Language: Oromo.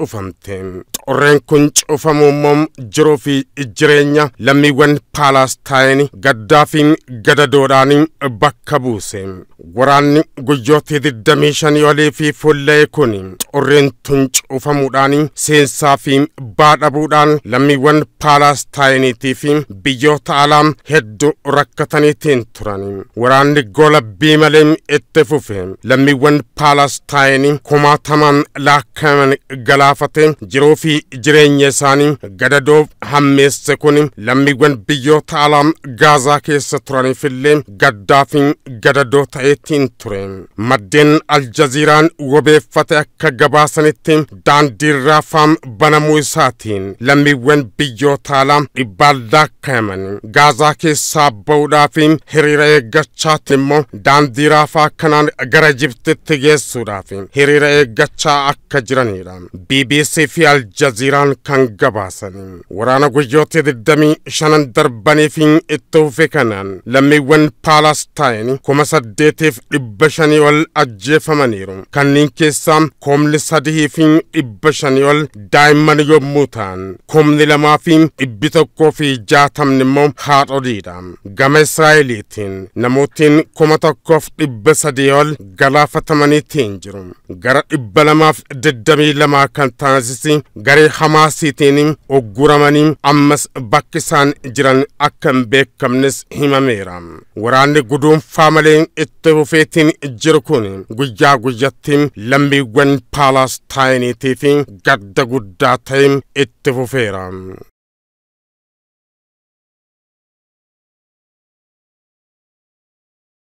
dhufamte xorreen kun cufamuummam jiruu fi jireenya lammiiwwan paalaastaayin gaddaa fi gadadoodhaan bakka buuse waraanni guyyoota 25 olii fi fulla'e kun xorreen tun cuufamuudhaan seensaa fi baadhabuudhaan lammiiwwan paalaastaayiiniitii fi biyyoota alaa hedduu rakkataniitiin turan waraanni gola biimalee itti fufe lammiiwwan paalaastaayiin kumaatamaan laakkaman galaa laafaten jiroo fi jireenya isaanii gada doof hammeesse kun lammiiwwan biyyoota alaa gaazaa keessa turaniif illee gaddaa fi gadadoo ta'eetiin ture maddeen aljaziiraan wabeeffate akka gabaasanitti daandiirraa faam banamuu isaatiin lammiiwwan biyyoota alaa dhibbaan kaa'aman gaazaa keessaa fi hiriira eeggachaatti immoo daandii raafaa kanaan gara jibxitti geessuudhaaf hiriira eeggachaa akka jiranidha bbc fi aljaziiraan kan gabaasan. waraana guyyoota digdamii shanan darbaniifiin itti hufe kanaan lammiiwwan paalaastaayini kuma saddeetiif dhibba shanii ol ajjeefamaniiru kanneen keessaa koomni sadii fi dhibba shanii ol daa'imman yommuu fi dhibbi tokkoo gama israa'eliitiin namootiin kuma tokkoof dhibba sadii ol galaafatamaniitiin gara ibbalamaf lamaaf digdamii lamaa kan taasisi ammas bakkisaan jiran akka beekamnes himameera. Waraanni guduunfaa faamaleen itti fufeetiin jiru kun guyyaa guyyatti lammiiwwan Paalastaayiniitii fi gadda guddaa ta'e itti fufeera.